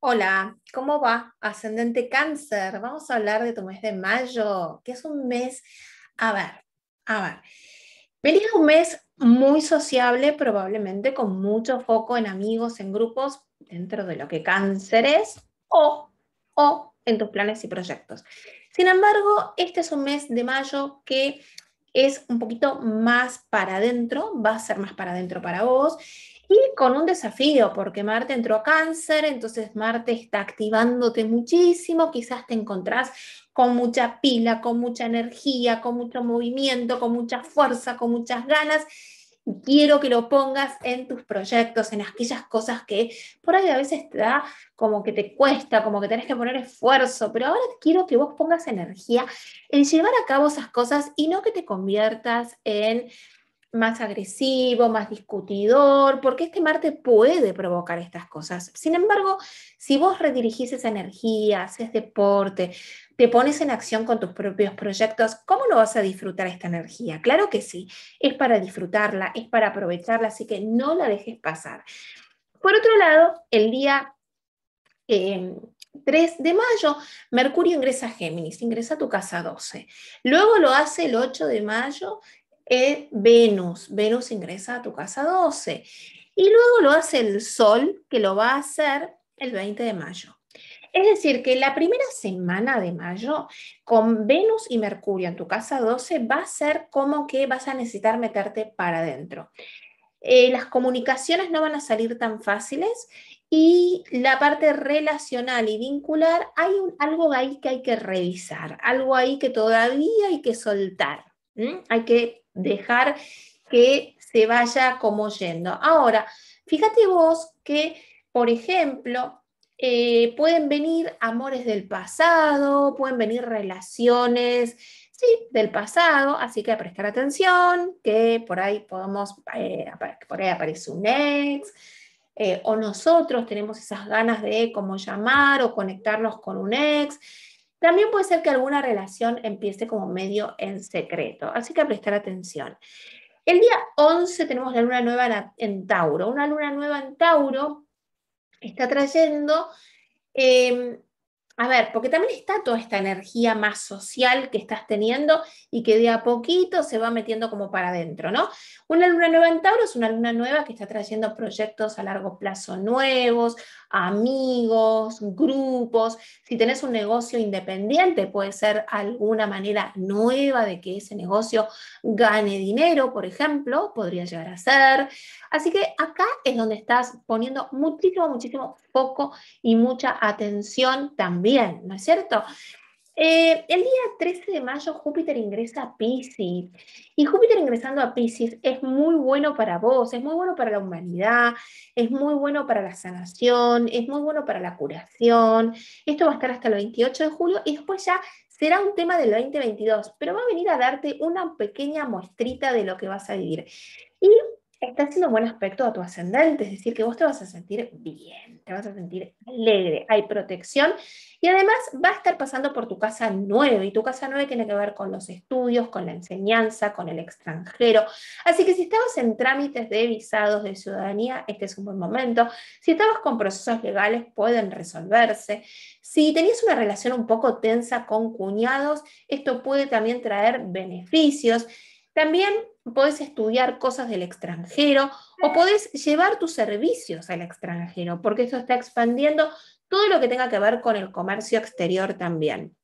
Hola, ¿cómo va? Ascendente Cáncer. Vamos a hablar de tu mes de mayo, que es un mes, a ver, a ver. Venís un mes muy sociable, probablemente con mucho foco en amigos, en grupos, dentro de lo que cáncer es, o, o en tus planes y proyectos. Sin embargo, este es un mes de mayo que es un poquito más para adentro, va a ser más para adentro para vos y con un desafío, porque Marte entró a cáncer, entonces Marte está activándote muchísimo, quizás te encontrás con mucha pila, con mucha energía, con mucho movimiento, con mucha fuerza, con muchas ganas. Quiero que lo pongas en tus proyectos, en aquellas cosas que por ahí a veces te da como que te cuesta, como que tenés que poner esfuerzo, pero ahora quiero que vos pongas energía en llevar a cabo esas cosas y no que te conviertas en más agresivo, más discutidor, porque este Marte puede provocar estas cosas. Sin embargo, si vos redirigís esa energía, haces deporte, te pones en acción con tus propios proyectos, ¿cómo no vas a disfrutar esta energía? Claro que sí, es para disfrutarla, es para aprovecharla, así que no la dejes pasar. Por otro lado, el día... 3 em, de mayo, Mercurio ingresa a Géminis, ingresa a tu casa 12. Luego lo hace el 8 de mayo Venus. Venus ingresa a tu casa 12. Y luego lo hace el Sol, que lo va a hacer el 20 de mayo. Es decir, que la primera semana de mayo, con Venus y Mercurio en tu casa 12, va a ser como que vas a necesitar meterte para adentro. Eh, las comunicaciones no van a salir tan fáciles y la parte relacional y vincular, hay algo ahí que hay que revisar, algo ahí que todavía hay que soltar. Hay que dejar que se vaya como yendo. Ahora, fíjate vos que, por ejemplo, eh, pueden venir amores del pasado, pueden venir relaciones del pasado, así que prestar atención, que por ahí podemos, eh, por ahí aparece un ex, eh, o nosotros tenemos esas ganas de como llamar o conectarnos con un ex. También puede ser que alguna relación empiece como medio en secreto, así que a prestar atención. El día 11 tenemos la luna nueva en Tauro. Una luna nueva en Tauro está trayendo em, a ver, porque también está toda esta energía más social que estás teniendo y que de a poquito se va metiendo como para adentro, ¿no? Una luna nueva en Tauro es una luna nueva que está trayendo proyectos a largo plazo nuevos, amigos, grupos. Si tenés un negocio independiente, puede ser alguna manera nueva de que ese negocio gane dinero, por ejemplo, podría llegar a ser. Así que acá es donde estás poniendo muchísimo, muchísimo foco y mucha atención también Bien, ¿no es cierto? Eh, el día 13 de mayo Júpiter ingresa a Pisces y Júpiter ingresando a Pisces es muy bueno para vos, es muy bueno para la humanidad, es muy bueno para la sanación, es muy bueno para la curación. Esto va a estar hasta el 28 de julio y después ya será un tema del 2022, pero va a venir a darte una pequeña muestrita de lo que vas a vivir. Y está haciendo buen aspecto a tu ascendente, es decir, que vos te vas a sentir bien, te vas a sentir alegre, hay protección y además va a estar pasando por tu casa nueva, y tu casa 9 tiene que ver con los estudios, con la enseñanza, con el extranjero. Así que si estabas en trámites de visados de ciudadanía, este es un buen momento. Si estabas con procesos legales, pueden resolverse. Si tenías una relación un poco tensa con cuñados, esto puede también traer beneficios. También podés estudiar cosas del extranjero o podés llevar tus servicios al extranjero, porque eso está expandiendo todo lo que tenga que ver con el comercio exterior también.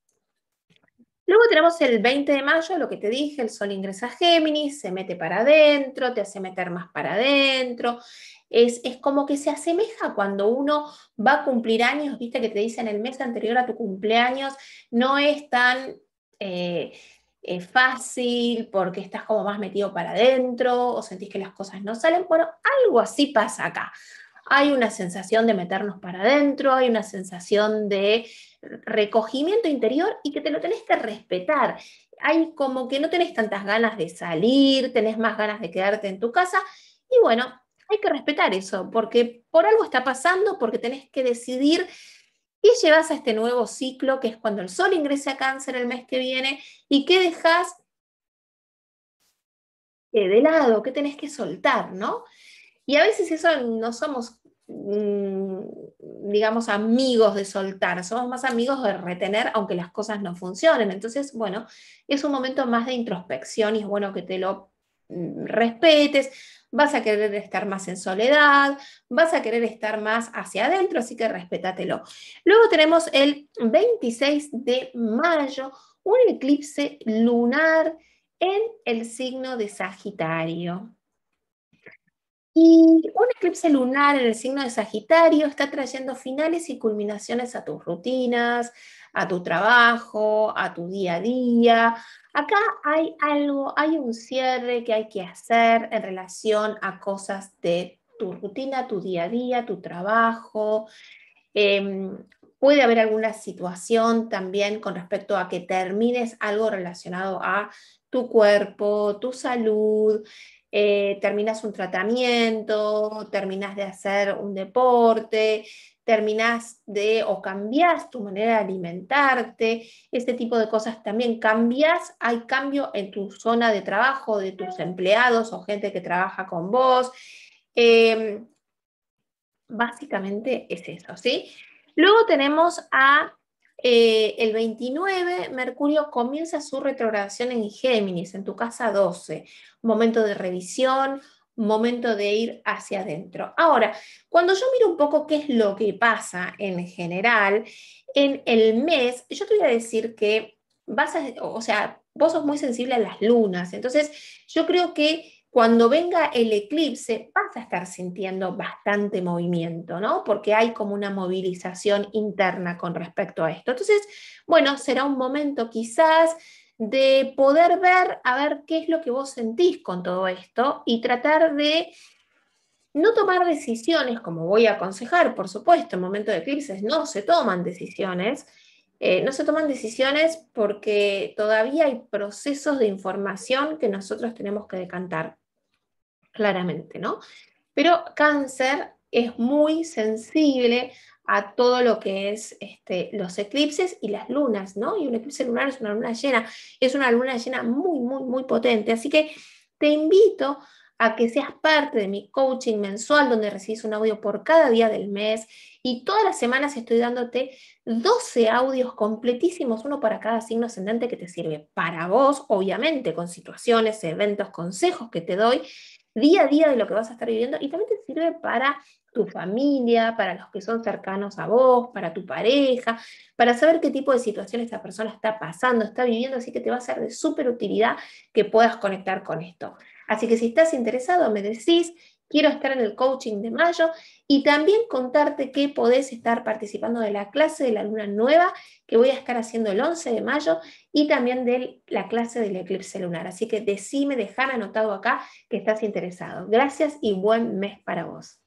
Luego tenemos el 20 de mayo, lo que te dije, el sol ingresa a Géminis, se mete para adentro, te hace meter más para adentro. Es, como que se asemeja cuando uno va a cumplir años, viste que te dicen el mes anterior a tu cumpleaños, no es tan... Eh, es fácil, porque estás como más metido para adentro o sentís que las cosas no salen. Bueno, algo así pasa acá. Hay una sensación de meternos para adentro, hay una sensación de recogimiento interior y que te lo tenés que respetar. Hay como que no tenés tantas ganas de salir, tenés más ganas de quedarte en tu casa y bueno, hay que respetar eso porque por algo está pasando, porque tenés que decidir y llevas a este nuevo ciclo, que es cuando el Sol ingrese a cáncer el mes que viene, y qué dejas eh, de lado, qué tenés que soltar, ¿no? Y a veces eso no somos, mm, digamos, amigos de soltar, somos más amigos de retener aunque las cosas no funcionen. Entonces, bueno, es un momento más de introspección y es bueno que te lo mm, respetes, vas a querer estar más en soledad, vas a querer estar más hacia adentro, así que respétatelo. Luego tenemos el 26 de mayo, un eclipse lunar en el signo de Sagitario. Y un eclipse lunar en el signo de Sagitario está trayendo finales y culminaciones a tus rutinas, a tu trabajo, a tu día a día. Acá hay algo, hay un cierre que hay que hacer en relación a cosas de tu rutina, tu día a día, tu trabajo. Em, puede haber alguna situación también con respecto a que termines algo relacionado a tu cuerpo, tu salud, eh, terminas un tratamiento, terminas de hacer un deporte, terminas de o cambias tu manera de alimentarte, este tipo de cosas también cambias, hay cambio en tu zona de trabajo, de tus empleados o gente que trabaja con vos. Em, básicamente es eso, ¿sí? Luego tenemos a eh, el 29, Mercurio comienza su retrogradación en Géminis, en tu casa 12. Momento de revisión, momento de ir hacia adentro. Ahora, cuando yo miro un poco qué es lo que pasa en general, en el mes, yo te voy a decir que vas a, o sea, vos sos muy sensible a las lunas, entonces yo creo que cuando venga el eclipse vas a estar sintiendo bastante movimiento, ¿no? Porque hay como una movilización interna con respecto a esto. Entonces, bueno, será un momento quizás de poder ver, a ver qué es lo que vos sentís con todo esto y tratar de no tomar decisiones, como voy a aconsejar, por supuesto, en momento de eclipses no se toman decisiones, eh, no se toman decisiones porque todavía hay procesos de información que nosotros tenemos que decantar claramente, ¿no? Pero cáncer es muy sensible a todo lo que es este, los eclipses y las lunas, ¿no? Y un eclipse lunar es una luna llena, es una luna llena muy, muy, muy potente. Así que te invito a que seas parte de mi coaching mensual donde recibes un audio por cada día del mes y todas las semanas estoy dándote 12 audios completísimos, uno para cada signo ascendente que te sirve para vos, obviamente, con situaciones, eventos, consejos que te doy día a día de lo que vas a estar viviendo y también te sirve para tu familia, para los que son cercanos a vos, para tu pareja, para saber qué tipo de situación esta persona está pasando, está viviendo, así que te va a ser de súper utilidad que puedas conectar con esto. Así que si estás interesado, me decís, quiero estar en el coaching de mayo y también contarte que podés estar participando de la clase de la luna nueva que voy a estar haciendo el 11 de mayo y también de la clase del eclipse lunar. Así que decime, dejame anotado acá que estás interesado. Gracias y buen mes para vos.